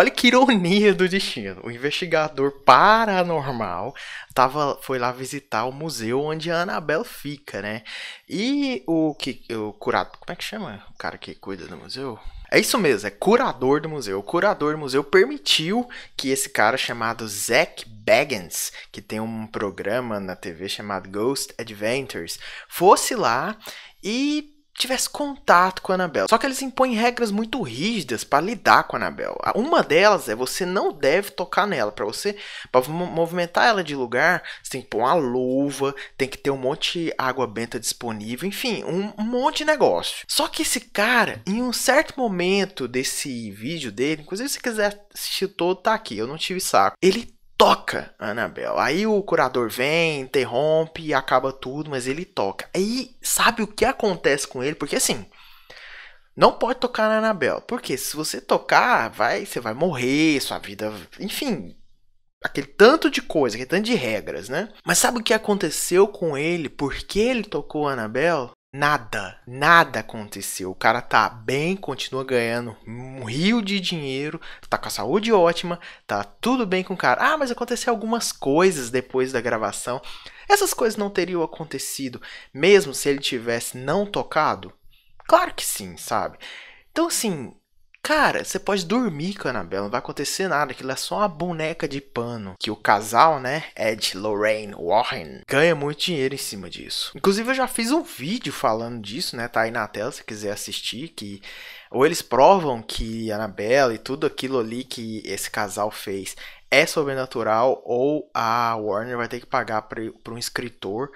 Olha que ironia do destino. O investigador paranormal tava, foi lá visitar o museu onde a Annabelle fica, né? E o que o curado, como é que chama? O cara que cuida do museu? É isso mesmo, é curador do museu. O curador do museu permitiu que esse cara chamado Zack Baggins, que tem um programa na TV chamado Ghost Adventures, fosse lá e tivesse contato com a Anabel. Só que eles impõem regras muito rígidas para lidar com a Anabel. Uma delas é você não deve tocar nela. Para você para movimentar ela de lugar, você tem que pôr uma luva, tem que ter um monte de água benta disponível, enfim, um, um monte de negócio. Só que esse cara, em um certo momento desse vídeo dele, inclusive se quiser assistir todo, tá aqui, eu não tive saco. Ele toca Anabel Aí o curador vem, interrompe e acaba tudo, mas ele toca. Aí sabe o que acontece com ele? Porque assim, não pode tocar na Anabel. Porque se você tocar, vai, você vai morrer, sua vida, enfim, aquele tanto de coisa, aquele tanto de regras, né? Mas sabe o que aconteceu com ele? Por que ele tocou a Anabel? Nada, nada aconteceu. O cara tá bem, continua ganhando um rio de dinheiro, tá com a saúde ótima, tá tudo bem com o cara. Ah, mas aconteceu algumas coisas depois da gravação. Essas coisas não teriam acontecido mesmo se ele tivesse não tocado? Claro que sim, sabe? Então, assim, Cara, você pode dormir com a Annabelle, não vai acontecer nada. Aquilo é só uma boneca de pano. Que o casal, né, Ed Lorraine Warren, ganha muito dinheiro em cima disso. Inclusive, eu já fiz um vídeo falando disso, né? Tá aí na tela se quiser assistir. Que ou eles provam que a Annabelle e tudo aquilo ali que esse casal fez é sobrenatural, ou a Warner vai ter que pagar para um escritor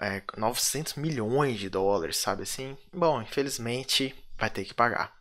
é, 900 milhões de dólares, sabe assim? Bom, infelizmente vai ter que pagar.